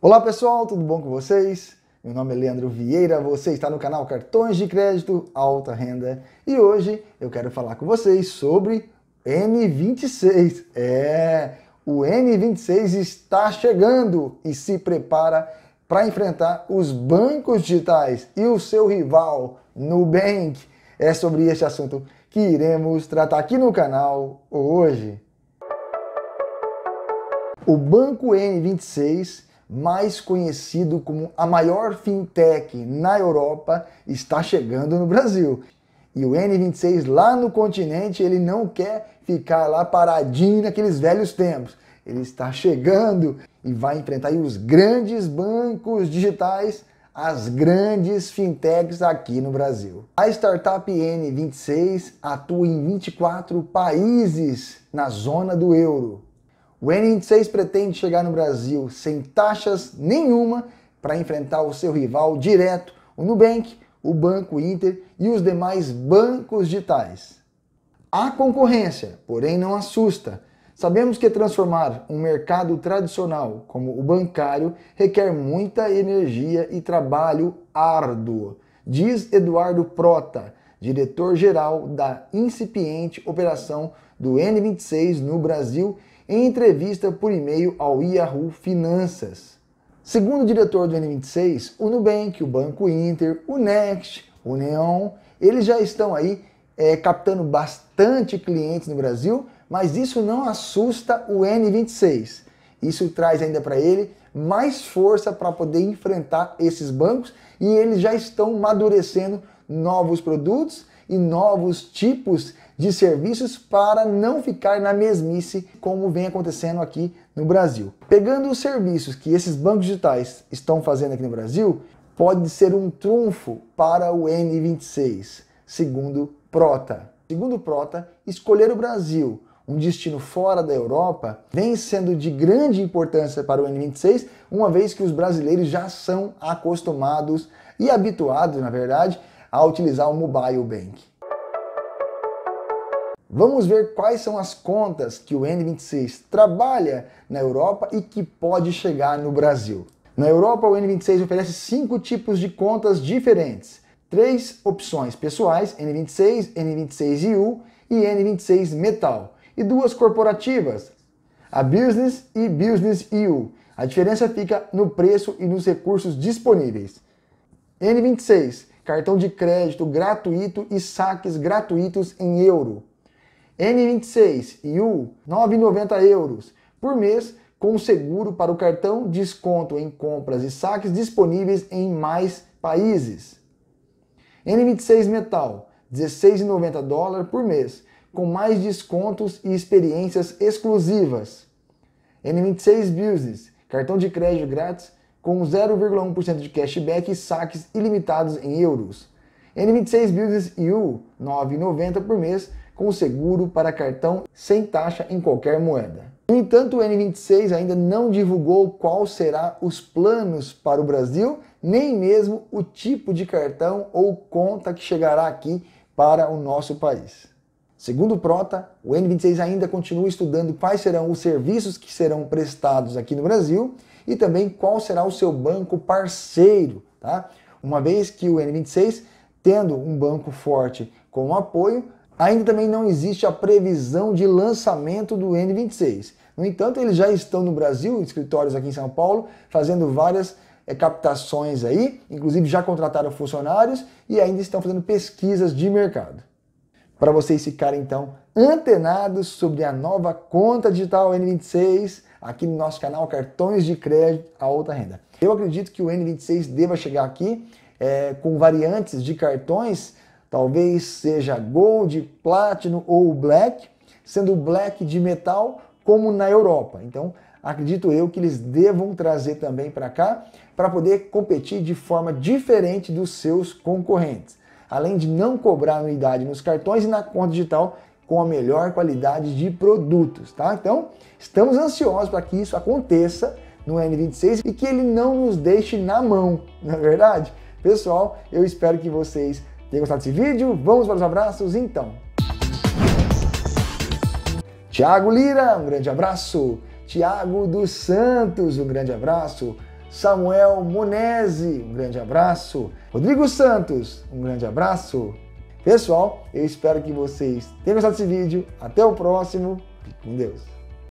Olá pessoal, tudo bom com vocês? Meu nome é Leandro Vieira, você está no canal Cartões de Crédito Alta Renda e hoje eu quero falar com vocês sobre M26. É, o M26 está chegando e se prepara para enfrentar os bancos digitais e o seu rival, Nubank. É sobre este assunto que iremos tratar aqui no canal hoje. O Banco N26 mais conhecido como a maior fintech na Europa, está chegando no Brasil. E o N26 lá no continente, ele não quer ficar lá paradinho naqueles velhos tempos. Ele está chegando e vai enfrentar os grandes bancos digitais, as grandes fintechs aqui no Brasil. A startup N26 atua em 24 países na zona do euro. O N26 pretende chegar no Brasil sem taxas nenhuma para enfrentar o seu rival direto, o Nubank, o Banco Inter e os demais bancos digitais. Há concorrência, porém não assusta. Sabemos que transformar um mercado tradicional como o bancário requer muita energia e trabalho árduo, diz Eduardo Prota, diretor-geral da incipiente operação do N26 no Brasil em entrevista por e-mail ao Yahoo Finanças. Segundo o diretor do N26, o Nubank, o Banco Inter, o Next, o Neon, eles já estão aí é, captando bastante clientes no Brasil, mas isso não assusta o N26. Isso traz ainda para ele mais força para poder enfrentar esses bancos e eles já estão amadurecendo novos produtos e novos tipos de serviços para não ficar na mesmice como vem acontecendo aqui no Brasil. Pegando os serviços que esses bancos digitais estão fazendo aqui no Brasil, pode ser um trunfo para o N26, segundo Prota. Segundo Prota, escolher o Brasil, um destino fora da Europa, vem sendo de grande importância para o N26, uma vez que os brasileiros já são acostumados e habituados, na verdade, a utilizar o mobile bank. Vamos ver quais são as contas que o N26 trabalha na Europa e que pode chegar no Brasil. Na Europa, o N26 oferece cinco tipos de contas diferentes: três opções pessoais, N26, N26EU e N26 Metal, e duas corporativas, a Business e Business EU. A diferença fica no preço e nos recursos disponíveis. N26, cartão de crédito gratuito e saques gratuitos em euro. N26 e U, 9,90 euros por mês com seguro para o cartão, desconto em compras e saques disponíveis em mais países. N26 Metal, 16,90 dólar por mês, com mais descontos e experiências exclusivas. N26 Business, cartão de crédito grátis com 0,1% de cashback e saques ilimitados em euros. N26 Business EU, 9,90 por mês, com seguro para cartão sem taxa em qualquer moeda. No entanto, o N26 ainda não divulgou qual será os planos para o Brasil, nem mesmo o tipo de cartão ou conta que chegará aqui para o nosso país. Segundo o Prota, o N26 ainda continua estudando quais serão os serviços que serão prestados aqui no Brasil e também qual será o seu banco parceiro, tá? Uma vez que o N26, tendo um banco forte com apoio, Ainda também não existe a previsão de lançamento do N26. No entanto, eles já estão no Brasil, escritórios aqui em São Paulo, fazendo várias é, captações aí, inclusive já contrataram funcionários e ainda estão fazendo pesquisas de mercado. Para vocês ficarem então antenados sobre a nova conta digital N26 aqui no nosso canal Cartões de Crédito a Alta Renda. Eu acredito que o N26 deva chegar aqui é, com variantes de cartões Talvez seja gold, platinum ou black, sendo black de metal como na Europa. Então, acredito eu que eles devam trazer também para cá para poder competir de forma diferente dos seus concorrentes. Além de não cobrar anuidade nos cartões e na conta digital com a melhor qualidade de produtos, tá? Então, estamos ansiosos para que isso aconteça no N26 e que ele não nos deixe na mão, não é verdade? Pessoal, eu espero que vocês tem gostado desse vídeo? Vamos para os abraços então. Tiago Lira, um grande abraço. Tiago dos Santos, um grande abraço. Samuel Monese, um grande abraço. Rodrigo Santos, um grande abraço. Pessoal, eu espero que vocês tenham gostado desse vídeo. Até o próximo. Fique com Deus.